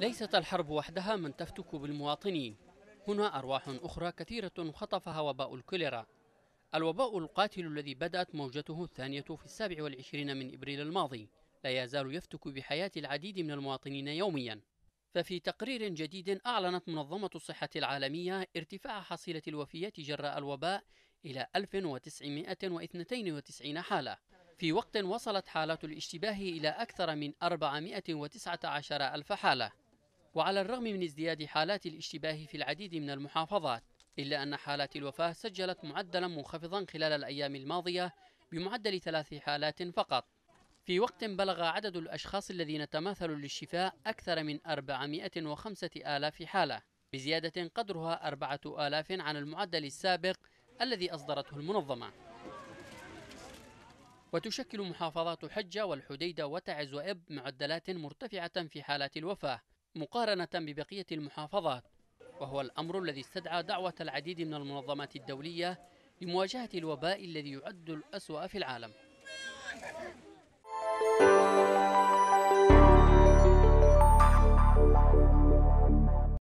ليست الحرب وحدها من تفتك بالمواطنين هنا أرواح أخرى كثيرة خطفها وباء الكوليرا الوباء القاتل الذي بدأت موجته الثانية في السابع والعشرين من إبريل الماضي لا يزال يفتك بحياة العديد من المواطنين يوميا ففي تقرير جديد أعلنت منظمة الصحة العالمية ارتفاع حصيلة الوفيات جراء الوباء إلى 1992 حالة في وقت وصلت حالات الاشتباه إلى أكثر من 419 ألف حالة وعلى الرغم من ازدياد حالات الاشتباه في العديد من المحافظات إلا أن حالات الوفاة سجلت معدلا منخفضا خلال الأيام الماضية بمعدل ثلاث حالات فقط في وقت بلغ عدد الأشخاص الذين تماثلوا للشفاء أكثر من 405 آلاف حالة بزيادة قدرها 4000 عن المعدل السابق الذي أصدرته المنظمة وتشكل محافظات حجة والحديدة وتعز وإب معدلات مرتفعة في حالات الوفاة مقارنة ببقية المحافظات وهو الأمر الذي استدعى دعوة العديد من المنظمات الدولية لمواجهة الوباء الذي يعد الأسوأ في العالم